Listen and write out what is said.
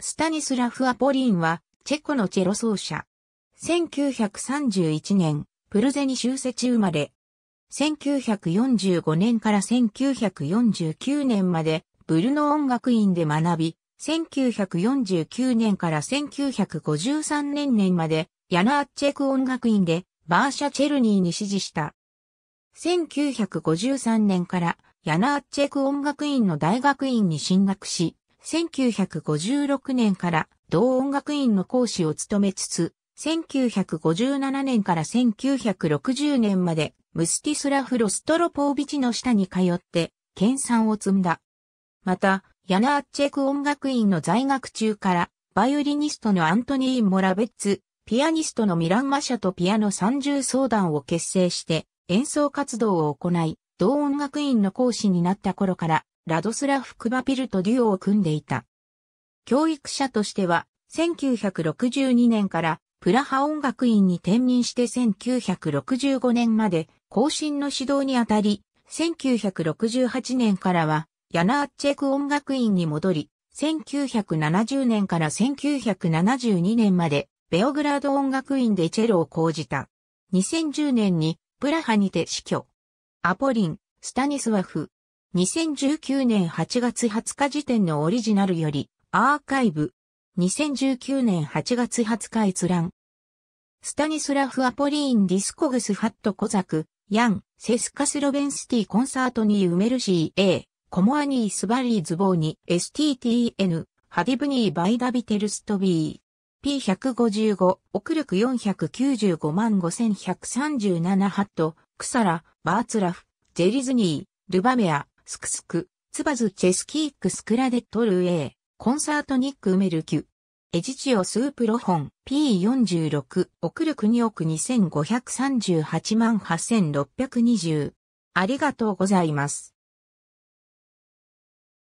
スタニスラフ・アポリーンは、チェコのチェロ奏者。1931年、プルゼニ修世中生まれ。1945年から1949年まで、ブルノ音楽院で学び、1949年から1953年年まで、ヤナーチェク音楽院で、バーシャ・チェルニーに支持した。1953年から、ヤナーチェク音楽院の大学院に進学し、1956年から同音楽院の講師を務めつつ、1957年から1960年までムスティスラフ・ロストロポービチの下に通って、研鑽を積んだ。また、ヤナーチェク音楽院の在学中から、バイオリニストのアントニー・モラベッツ、ピアニストのミラン・マシャとピアノ三重相談を結成して演奏活動を行い、同音楽院の講師になった頃からラドスラフ・クバピルとデュオを組んでいた。教育者としては、1962年からプラハ音楽院に転任して1965年まで後進の指導にあたり、1968年からはヤナーチェク音楽院に戻り、1970年から1972年までベオグラード音楽院でチェロを講じた。2010年にプラハにて死去。アポリン、スタニスワフ、2019年8月20日時点のオリジナルより、アーカイブ。2019年8月20日閲覧。スタニスラフ・アポリーン・ディスコグス・ファット・コザク、ヤン、セスカスロベンスティ・コンサートニー・ウメルシー・ A、コモアニー・スバリー・ズボーニ、STTN、ハディブニー・バイダビテルストビー。P155、奥力495万5137ハット、クサラ、バーツラフ、ジェリズニー、ルバメア、スクスク、ツバズチェスキークスクラデトルエー、コンサートニックウメルキュ、エジチオスープロン P46、送る国億2538万8620。ありがとうございます。